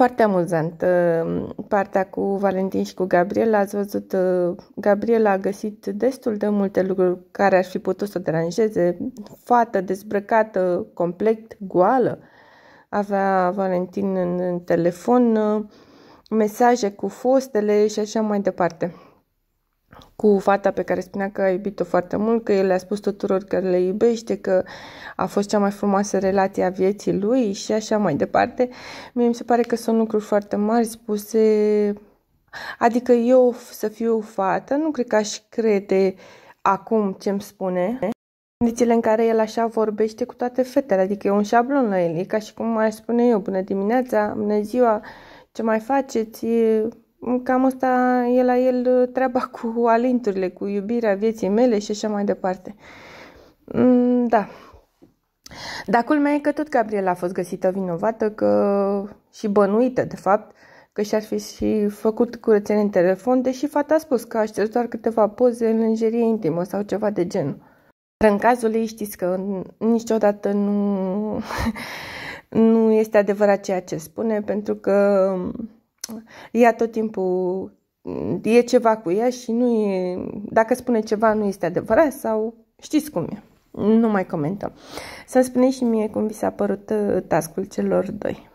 Foarte amuzant. Uh, partea cu Valentin și cu Gabriela, ați văzut, uh, Gabriela a găsit destul de multe lucruri care ar fi putut să deranjeze. Fată, dezbrăcată, complet goală. Avea Valentin în telefon uh, mesaje cu fostele și așa mai departe cu fata pe care spunea că a iubit-o foarte mult, că el le-a spus tuturor că le iubește, că a fost cea mai frumoasă relație a vieții lui și așa mai departe. Mie mi se pare că sunt lucruri foarte mari spuse. Adică eu să fiu fată, nu cred că aș crede acum ce îmi spune. Condițiile în care el așa vorbește cu toate fetele, adică e un șablon la el, e ca și cum mai spune eu, bună dimineața, bună ziua, ce mai faceți, Cam asta e la el uh, treaba cu alinturile, cu iubirea vieții mele și așa mai departe. Mm, da. Dar culmea e că tot Gabriela a fost găsită vinovată că și bănuită, de fapt, că și-ar fi și făcut curățenie în telefon, deși fata a spus că aștept doar câteva poze în lingerie intimă sau ceva de genul. Dar în cazul ei știți că niciodată nu, nu este adevărat ceea ce spune, pentru că ia tot timpul, mm, e ceva cu ea și nu e, dacă spune ceva nu este adevărat sau știți cum e. Nu mai comentăm. Să-mi spuneți și mie cum vi s-a părut uh, tascul celor doi.